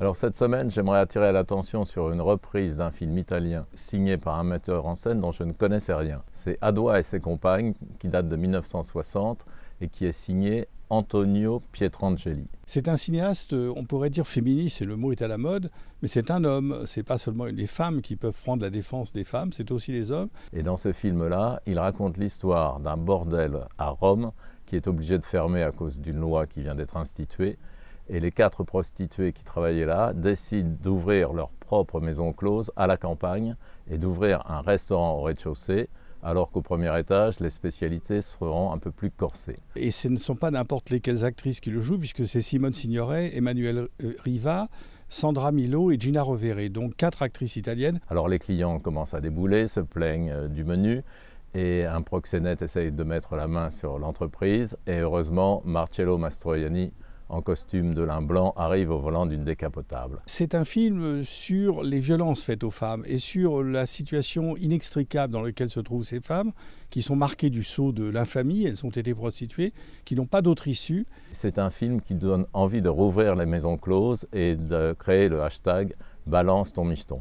Alors cette semaine, j'aimerais attirer l'attention sur une reprise d'un film italien signé par un metteur en scène dont je ne connaissais rien. C'est Adwa et ses compagnes, qui date de 1960 et qui est signé Antonio Pietrangeli. C'est un cinéaste, euh, on pourrait dire féministe, et le mot est à la mode, mais c'est un homme. C'est pas seulement les femmes qui peuvent prendre la défense des femmes, c'est aussi les hommes. Et dans ce film-là, il raconte l'histoire d'un bordel à Rome qui est obligé de fermer à cause d'une loi qui vient d'être instituée et les quatre prostituées qui travaillaient là décident d'ouvrir leur propre maison close à la campagne et d'ouvrir un restaurant au rez-de-chaussée alors qu'au premier étage, les spécialités seront un peu plus corsées. Et ce ne sont pas n'importe lesquelles actrices qui le jouent, puisque c'est Simone Signoret, Emmanuel Riva, Sandra Milo et Gina Rovere, donc quatre actrices italiennes. Alors les clients commencent à débouler, se plaignent euh, du menu, et un proxénète essaye de mettre la main sur l'entreprise, et heureusement, Marcello Mastroianni, en costume de lin blanc arrive au volant d'une décapotable. C'est un film sur les violences faites aux femmes et sur la situation inextricable dans laquelle se trouvent ces femmes qui sont marquées du sceau de l'infamie, elles ont été prostituées, qui n'ont pas d'autre issue. C'est un film qui donne envie de rouvrir les maisons closes et de créer le hashtag Balance ton micheton.